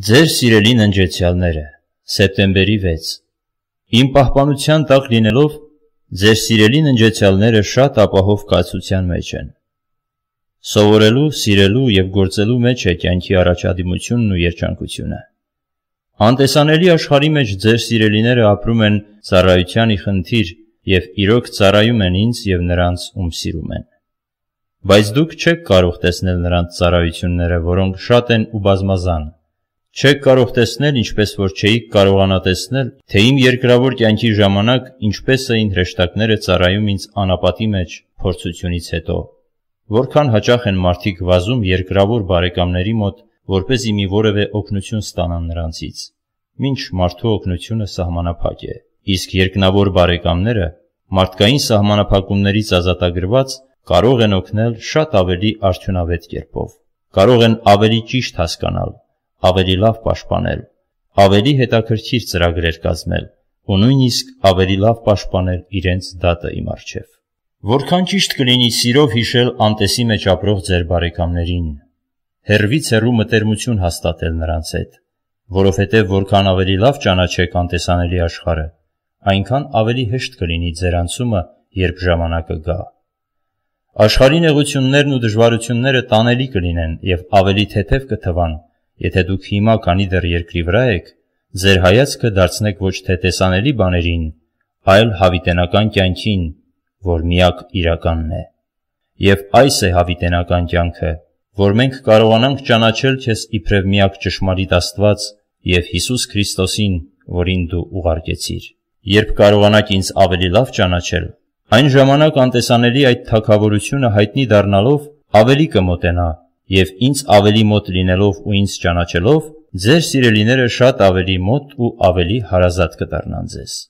Ձեր սիրելի ննջեցյալները, սեպտեմբերի 6։ Իմ պահպանության տակ լինելով, ձեր սիրելի ննջեցյալները շատ ապահով կացության մեջ են։ Սովորելու, սիրելու եւ գործելու մեջ է կյանքի առաջադիմությունն ու երջանկությունը։ Անտեսանելի աշխարհի մեջ ձեր սիրելիները ապրում են ծառայությանի խնդիր եւ իրոք ծառայում են ինձ եւ նրանց, ում սիրում են։ Բայց դուք չեք կարող տեսնել նրանց ծառայությունները, որոնք շատ են ու բազմազան Չեք կարող տեսնել, ինչպես որ չէիք կարողանա տեսնել, թե իմ երկրավոր կյանքի ժամանակ ինչպես էին հրեշտակները ծառայում ինձ անապատի մեջ փորձությունից հետո։ Որքան հաճախ են մարդիկ վազում երկրավոր բարեկամների մոտ, որպեսզի մի որևէ օգնություն ստանան նրանցից։ Մինչ մարդու օգնությունը սահմանափակ է, իսկ երկնավոր բարեկամները մարդկային սահմանափակումներից ազատագրված կարող են օգնել շատ ավելի արդյունավետ կերպով։ Կարող են ավելի ճիշտ հասկանալ ավելի լավ պաշտպանել, ավելի հետաքրքիր ծրագրեր կազմել ու նույնիսկ ավելի լավ պաշտպանել իրենց դատը իմ արջև։ Որքան ճիշտ կլինի սիրով հիշել անտեսի մեջ ապրող ձեր բարեկամներին, հերվից հերու մտերմություն հաստատել նրանց հետ, որովհետև որքան ավելի լավ ճանաչեք անտեսանելի աշխարհը, այնքան ավելի հեշտ կլինի ձեր անցումը, երբ ժամանակը գա։ Աշխարհի նեղություններն ու դժվարությունները տանելի կլինեն եւ ավելի թեթև կթվան, թե Եթե դուք հիմա, քանի դեռ երկրի վրա եք, ձեր հայացքը դարձնեք ոչ թե տեսանելի բաներին, այլ հավիտենական կյանքին, որ միակ իրականն է։ Եվ այս է հավիտենական կյանքը, որ մենք կարողանանք ճանաչել քեզ իբրև միակ ճշմարիտ Աստված եւ Հիսուս Քրիստոսին, որին դու ուղարկեցիր։ Երբ կարողանաք ինձ ավելի լավ ճանաչել, այն ժամանակ անտեսանելի այդ թակավորությունը հայտնի դառնալով ավելի կմոտենա եւ ինձ ավելի մոտ լինելով ու ինձ ճանաչելով, ձեր սիրելիները շատ ավելի մոտ ու ավելի հարազատ կդառնան ձեզ։